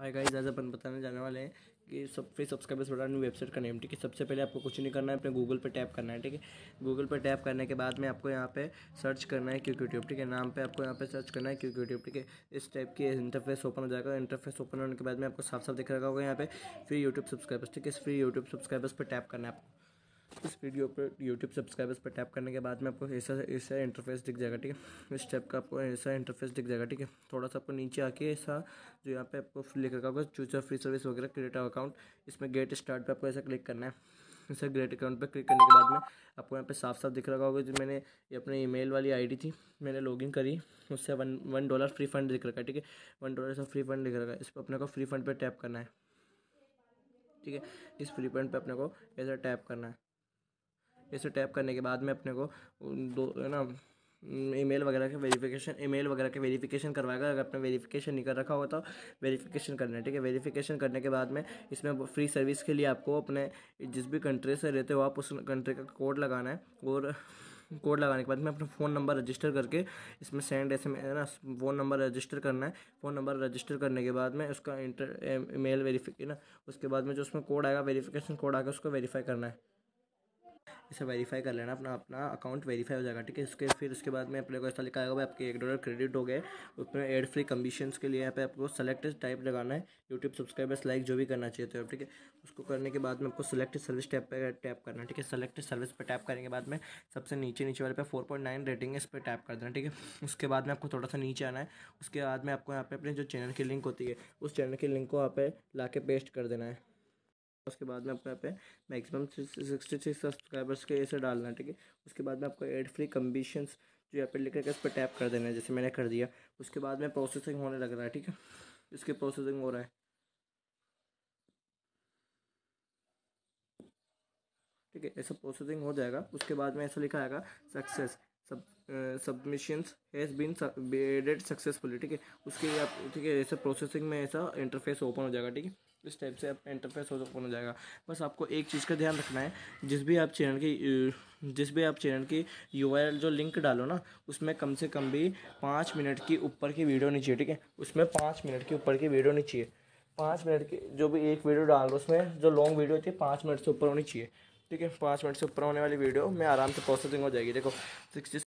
hi guys आज अपन बताने जाने वाले हैं कि सब फ्री सब्सक्राइबर्स बड़ा न्यू वेबसाइट का नेम ठीक है सबसे पहले आपको कुछ नहीं करना है अपने गूगल पे टैप करना है ठीक है गूगल पे टैप करने के बाद में आपको यहाँ पे सर्च करना है क्योंकि यूट्यूब ठीक है नाम पे आपको यहाँ पे सर्च करना है क्योंकि यूट्यूब ठीक है इस टाइप की इंटरफेस ओपन हो जाएगा इंटरफेस ओपन होने के बाद में आपको साफ साफ दिख रहा होगा यहाँ पे फ्री यूट्यूब सब्सक्राइबर्स ठीक है फ्री यूट्यूब सब्सक्राइबर्स पर टैप करना है आपको इस वीडियो पर यूट्यूब सब्सक्राइबर्स पर टैप करने के बाद में आपको ऐसा ऐसा इंटरफेस दिख जाएगा ठीक है इस टैप का आपको ऐसा इंटरफेस दिख जाएगा ठीक है थोड़ा सा आपको नीचे आके ऐसा जो यहाँ पे आपको लिखा होगा चूचर फ्री सर्विस वगैरह क्रिएट अकाउंट इसमें गेट स्टार्ट पर आपको ऐसा क्लिक करना है सर ग्रेट अकाउंट पर क्लिक करने के बाद में आपको यहाँ पे साफ साफ दिख रहा होगा जो मैंने ये अपने ईमेल वाली आईडी थी मैंने लॉगिन करी उससे one one dollar free fund दिख रखा है ठीक है वन डॉलर से फ्री फंड दिख रखा है इस पर अपने को फ्री फंड पर टैप करना है ठीक है इस फ्री फंड पर अपने को ऐसा टैप करना है इसे टैप करने के बाद में अपने को दो है ना ईमेल वगैरह के वेरिफिकेशन ईमेल वगैरह के वेरिफिकेशन करवाएगा अगर आपने वेरिफिकेशन नहीं कर रखा होगा तो वेरिफिकेशन करना है ठीक है वेरिफिकेशन करने के बाद में इसमें फ्री सर्विस के लिए आपको अपने जिस भी कंट्री से रहते हो आप उस कंट्री का कोड लगाना है और कोड लगाने के बाद में अपना फ़ोन नंबर रजिस्टर करके इसमें सेंड एस एम ना फ़ोन नंबर रजिस्टर करना है फ़ोन नंबर रजिस्टर करने के बाद में उसका इंटर मेल वेरीफिक ना उसके बाद में जो उसमें कोड आएगा वेरीफिकेशन कोड आएगा उसको वेरीफाई करना है इसे वेरीफाई कर लेना अपना अपना अकाउंट वेरीफाई हो जाएगा ठीक है इसके फिर उसके बाद में अपने को ऐसा लिखा होगा भाई आपके एक डॉलर क्रेडिट हो गए उसमें एड फ्री कमीशन के लिए यहाँ पे आपको सेलेक्ट टाइप लगाना है यूट्यूब सब्सक्राइबर्स लाइक जो भी करना चाहिए तो ठीक है उसको करने के बाद में आपको सेलेक्ट सर्विस टैप पर टैप करना है ठीक है सेलेक्ट सर्विस पर टैप करने के बाद में सबसे नीचे नीचे वाले पे फोर पॉइंट नाइन रेटिंग है इस पर टैप कर देना ठीक है उसके बाद में आपको थोड़ा सा नीचे आना है उसके बाद में आपको यहाँ पे अपने जो चैनल की लिंक होती है उस चैनल की लिंक को यहाँ पे ला पेस्ट कर देना है उसके बाद में आपको यहाँ पे मैक्सिमम सिक्सटी थ्री सब्सक्राइबर्स के ऐसे डालना है ठीक है उसके बाद में आपको एड फ्री कम्बिशंस जो यहाँ पे लिख रखा है इस पर टैप कर देना है जैसे मैंने कर दिया उसके बाद में प्रोसेसिंग होने लग रहा है ठीक है इसके प्रोसेसिंग हो रहा है ठीक है ऐसा प्रोसेसिंग हो जाएगा उसके बाद में ऐसा लिखा आएगा success submissions has been added successfully ठीक है उसके लिए आप ठीक है ऐसा प्रोसेसिंग में ऐसा इंटरफेस ओपन हो जाएगा ठीक है इस टाइप से आप इंटरफेस ओपन हो जाएगा बस आपको एक चीज़ का ध्यान रखना है जिस भी आप चैनल की जिस भी आप चैनल की यू जो लिंक डालो ना उसमें कम से कम भी पाँच मिनट की ऊपर की वीडियो नहीं चाहिए ठीक है उसमें पाँच मिनट की ऊपर की वीडियो नहीं चाहिए पाँच मिनट की जो भी एक वीडियो डाल उसमें जो लॉन्ग वीडियो होती है पाँच मिनट से ऊपर होनी चाहिए ठीक है पाँच मिनट से ऊपर होने वाली वीडियो में आराम से प्रोसेसिंग हो जाएगी देखो सिक्सटी